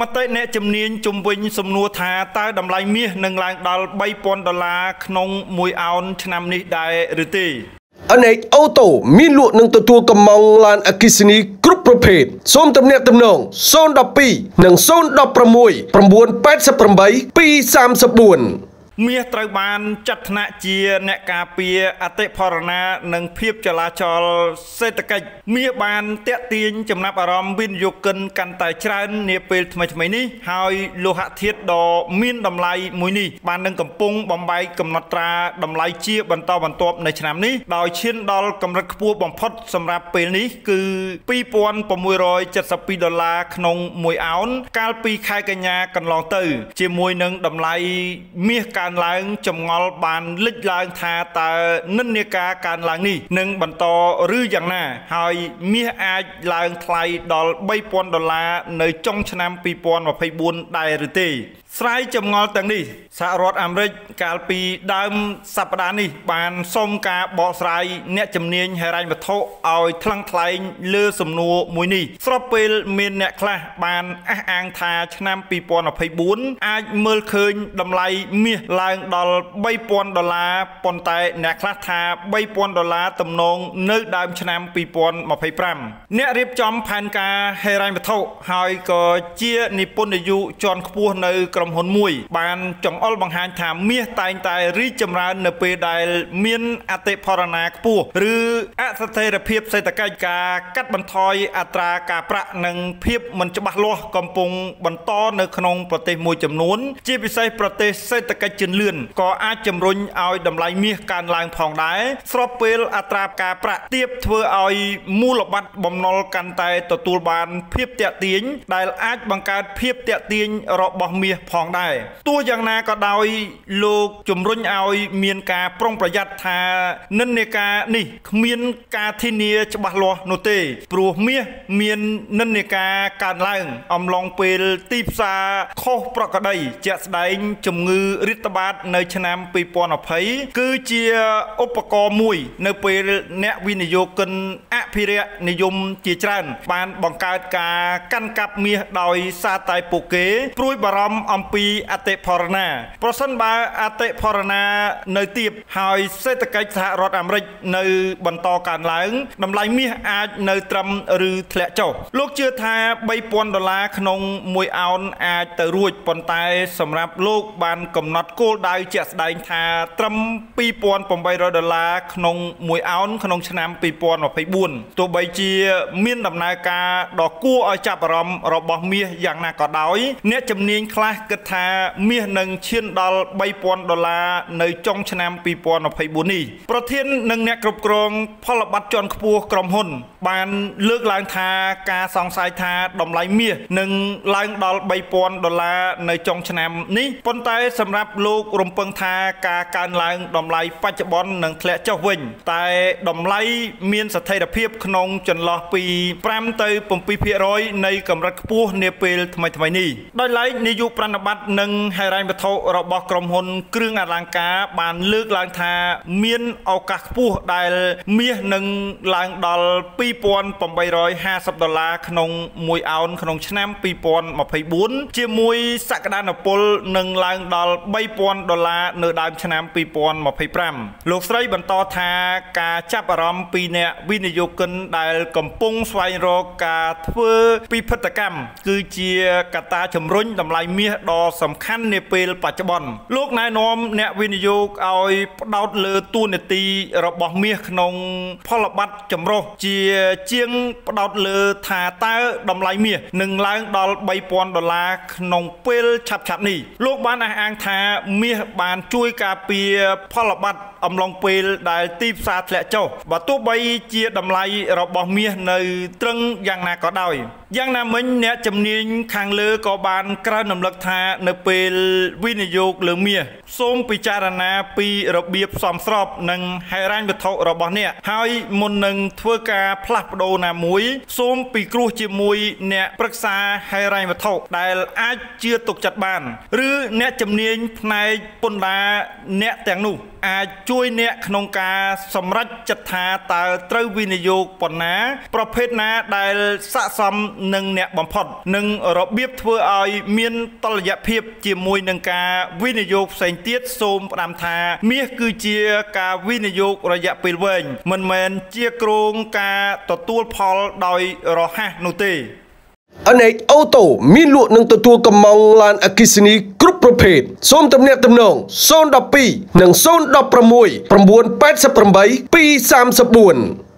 មតិអ្នកជំនាញជំវិញសំណួរថាតើតម្លៃមាសនឹងឡើងដល់3000ដុល្លារក្នុង1អោនឆ្នាំនេះដែរឬទេ NH Auto មានលក់និងទទួលកម្មង់ឡានអគិសនីគ្រប់ប្រភេទសូមទំនាក់ទំនង012និង016 988 234មាសត្រូវបានចាត់ថ្នាក់ជាអ្នកការពារអតិផរណា និងភាពចលាចលសេដ្ឋកិច្ចមាសបានតាក់ទាញចំណាប់អារម្មណ៍វិនិយោគិនកាន់តែច្រើននាពេលថ្មីៗនេះហើយលោហៈធាតុដ៏មានតម្លៃមួយនេះបាននឹងកំពុងបំបែកកំណត់ត្រាតម្លៃជា បន្តបន្ទាប់នៅឆ្នាំនេះដោយឈានដល់កម្រិតខ្ពស់បំផុតសម្រាប់ពេលនេះ គឺ2672ដុល្លារក្នុង1អោនកាលពីខែកញ្ញាកន្លងទៅ ជាមួយនឹងតម្លៃមាសកាកើនឡើងចម្ងល់បានលិចឡើងថាតើនិន្នាការកើនឡើងនេះនឹងបន្តឬយ៉ាងណា ហើយមាសអាចឡើងថ្លៃដល់3000ដុល្លារនៅចុងឆ្នាំ2024ដែរឬទេស្រ័យចម្ងល់ទាំងនេះសហរដ្ឋអាមេរិកកាលពីដើមសប្តាហ៍នេះបានសុំការបកស្រាយអ្នកជំនាញហិរញ្ញវត្ថុឲ្យថ្លឹងថ្លែងលើសំណួរមួយនេះស្របពេល មានអ្នកខ្លះបានអះអាង ថាឆ្នាំ2024អាចមើលឃើញតម្លៃមាសឡើងដល់3000ដុល្លារប៉ុន្តែ អ្នកខ្លះថា3000ដុល្លារទំនងនៅដើមឆ្នាំ2025អ្នករៀបចំផែនការហេរ៉ាញ់វត្ថុហើយក៏ជានិពន្ធយុជាន់ខ្ពស់នៅក្រុមហ៊ុនមួយ បាន ចង្អុលបង្ហាញថាមាសតែងតែរីកចម្រើននៅពេលដែល មានអតិផរណាខ្ពស់ឬអស្ថិរភាព សេដ្ឋកិច្ចការកាត់បន្ថយអត្រាការប្រាក់និងភាព មិនច្បាស់លាស់កំពុងបន្តនៅក្នុងប្រទេសមួយចំនួន ជាពិសេសប្រទេសសេដ្ឋកិច្ចជឿនលឿនក៏អាចជំរុញឲ្យតម្លៃមាសកើនឡើងផងដែរស្របពេលអត្រាការប្រាក់ទៀបធ្វើឲ្យមូលបត្របំណុលកាន់តែទទួលបាន ភាពតាក់ទាញដែលអាចបង្កើតភាពតាក់ទាញរបស់មាសផងដែរទោះយ៉ាងណាក៏ដោយ លោកជំរុញឲ្យ មានការប្រុងប្រយ័ត្នថា និន្នាការនេះគ្មានការធានា ច្បាស់លាស់នោះទេ ព្រោះមាសមាននិន្នាការកើនឡើងអំឡុងពេលទីផ្សារខុសប្រក្រតីជាក់ស្ដែងជំងឺរាតត្បាតបាទនៅឆ្នាំ2020គឺជាឧបករណ៍មួយនៅពេលអ្នកវិនិយោគិន អភិរក្សនិយមជាច្រើន បានបង្កើតការកាន់កាប់មាសដោយសារតែពួកគេ ព្រួយបារម្ភអំពីអតិផរណាប្រសិនបើអតិផរណា នៅទាបហើយសេដ្ឋកិច្ចសហរដ្ឋអាមេរិកនៅ បន្តកើនឡើងតម្លៃមាសអាចនៅត្រឹមឬធ្លាក់ចុះលោកជឿថា3000ដុល្លារក្នុង1អោនអាចទៅរួចប៉ុន្តែ សម្រាប់លោក បានកំណត់គគោលដៅជាក់ស្ដែងថា ត្រឹម2800ដុល្លារក្នុង1អោនក្នុងឆ្នាំ2024ទោះបីជាមានដំណើរការដ៏គួរឲ្យចាប់អារម្មណ៍របស់មាសយ៉ាងណាក៏ដោយ អ្នកជំនាញខ្លះគិតថាមាសនឹងឈានដល់3000ដុល្លារនៅចុងឆ្នាំ2024នេះប្រធាននិងអ្នកគ្រប់គ្រងផលប័ត្រជាន់ខ្ពស់ក្រុមហ៊ុន បានលើកឡើងថាការសង្ស័យថាតម្លៃមាសនឹងឡើងដល់3000ដុល្លារនៅចុងឆ្នាំនេះប៉ុន្តែសម្រាប់លោកលោករំពឹងថាការកើនឡើងតម្លៃបច្ចុប្បន្ននឹងធ្លាក់ចុះវិញតែតម្លៃមានស្ថិរភាពក្នុងចន្លោះពី5ទៅ7%នៃកម្រិតខ្ពស់នាពេលថ្មីថ្មីនេះដោយឡែកនាយកប្រណិប័តនិងហិរញ្ញវត្ថុរបស់ក្រុមហ៊ុនគ្រឿងអលង្ការបានលើកឡើងថាមានឱកាសខ្ពស់ដែលមាសនឹងឡើងដល់2850ដុល្លារក្នុង1អោនក្នុងឆ្នាំ2024ជាមួយសក្តានុពលនឹងឡើងដល់3000 1000ដុល្លារនៅដើមឆ្នាំ2025លោកស្រីបន្តថាការចាប់អារម្មណ៍ពីអ្នកវិនិយោគិនដែលកំពុងស្វែងរកការធ្វើពិពិធកម្មគឺជាកត្តាជំរុញតម្លៃមាសដ៏សំខាន់នាពេលបច្ចុប្បន្នលោកណែនាំអ្នកវិនិយោគឲ្យផ្ដោតលើទួនាទីរបស់មាសក្នុងផលប័ត្រចម្រុះជាជាងផ្ដោតលើថាតើតម្លៃមាសនឹងឡើងដល់3000ដុល្លារក្នុងពេលឆាប់ៗនេះលោកបានអះអាងថាមាសបានជួយការពារផលប័ត្រអំឡុងពេលដែលទីផ្សារធ្លាក់ចុះបើទោះបីជាតម្លៃរបស់មាសនៅត្រឹងយ៉ាងណាក៏ដោយយ៉ាងណាមិញអ្នកជំនាញខាងលើក៏បានក្រើនរំលឹកថានៅពេលវិនិយោគលើមាសសូមពិចារណាពីរបៀបសមស្រប និងហិរញ្ញវត្ថុរបស់អ្នកហើយមុននឹងធ្វើការផ្លាស់ប្ដូរណាមួយ សូមពិគ្រោះជាមួយអ្នកប្រឹក្សាហិរញ្ញវត្ថុដែលអាចជឿទុកចិត្តបាន ឬអ្នកជំនាញផ្នែកពន្ធដារអ្នកទាំងនោះអាចជជួយអ្នកក្នុងការសម្រេចចិត្តថាតើត្រូវវិនិយោគប៉ុណ្ណា ប្រភេទណាដែលស័ក្តិសមនឹងអ្នកបំផុតនិងរបៀបធ្វើឲ្យមានតលយភាពជាមួយនឹងការវិនិយោគផ្សេងទៀតសូមផ្ដាំថា មាសគឺជាការវិនិយោគរយៈពេលវែងមិនមែនជាគ្រោងការទទួលផលដោយរហ័សនោះទេ អនេកអូតូមានលក់នឹងទទួលកម្មង់ឡានអកិសនីភេទសូមទំនាក់ទំនង012និង016 988 234